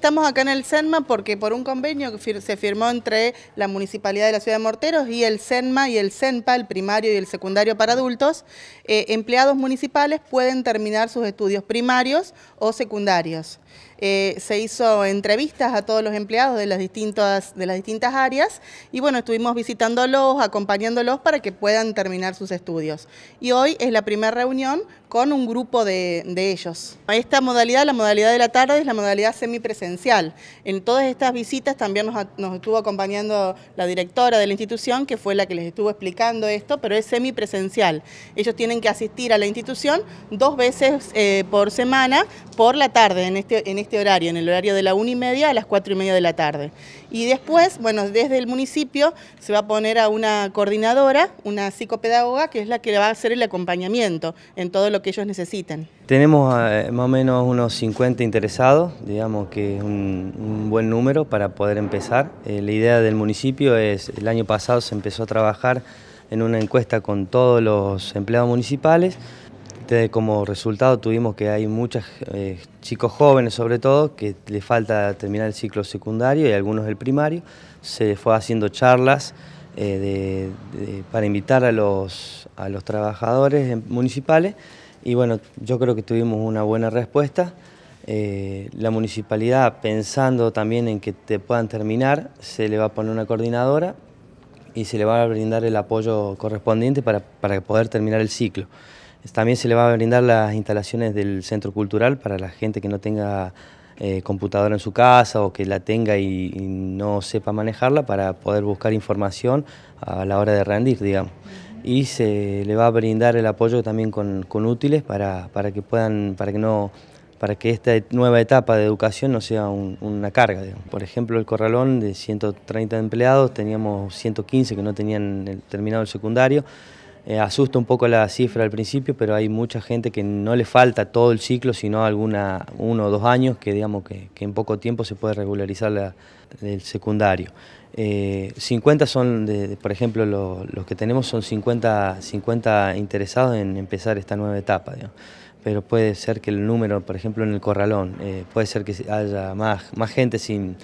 Estamos acá en el CENMA porque por un convenio que se firmó entre la Municipalidad de la Ciudad de Morteros y el CENMA y el CENPA, el primario y el secundario para adultos, eh, empleados municipales pueden terminar sus estudios primarios o secundarios. Eh, se hizo entrevistas a todos los empleados de las, distintas, de las distintas áreas y bueno, estuvimos visitándolos, acompañándolos para que puedan terminar sus estudios. Y hoy es la primera reunión con un grupo de, ellos. Esta modalidad, la modalidad de la tarde, es la modalidad semipresencial. En todas estas visitas también nos, estuvo acompañando la directora de la institución, que fue la que les estuvo explicando esto, pero es semipresencial. Ellos tienen que asistir a la institución dos veces eh, por semana, por la tarde, en este, en este este horario, en el horario de la 1 y media a las 4 y media de la tarde. Y después, bueno, desde el municipio se va a poner a una coordinadora, una psicopedagoga, que es la que va a hacer el acompañamiento en todo lo que ellos necesiten. Tenemos eh, más o menos unos 50 interesados, digamos que es un, buen número para poder empezar. Eh, la idea del municipio es, el año pasado se empezó a trabajar en una encuesta con todos los empleados municipales, como resultado tuvimos que hay muchos eh, chicos jóvenes sobre todo que le falta terminar el ciclo secundario y algunos el primario. Se fue haciendo charlas eh, para invitar a los, trabajadores municipales y bueno, yo creo que tuvimos una buena respuesta. Eh, la municipalidad pensando también en que te puedan terminar, se le va a poner una coordinadora y se le va a brindar el apoyo correspondiente para poder terminar el ciclo. También se le va a brindar las instalaciones del centro cultural para la gente que no tenga eh, computadora en su casa o que la tenga y, no sepa manejarla para poder buscar información a la hora de rendir, digamos. Y se le va a brindar el apoyo también con, útiles para, que puedan, para que no para que esta nueva etapa de educación no sea una carga. Por ejemplo, el corralón de 130 empleados, teníamos 115 que no tenían terminado el secundario, eh, asusta un poco la cifra al principio, pero hay mucha gente que no le falta todo el ciclo, sino alguna, uno o dos años, que digamos que, en poco tiempo se puede regularizar el secundario. 50 eh, son, por ejemplo, los que tenemos son 50, 50 interesados en empezar esta nueva etapa. Pero puede ser que el número, por ejemplo, en el corralón, eh, puede ser que haya más, más gente sin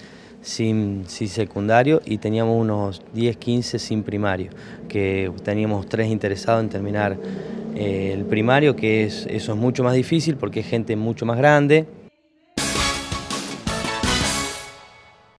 sin, secundario y teníamos unos 10, 15 sin primario, que teníamos tres interesados en terminar eh, el primario, que es, eso es mucho más difícil porque es gente mucho más grande,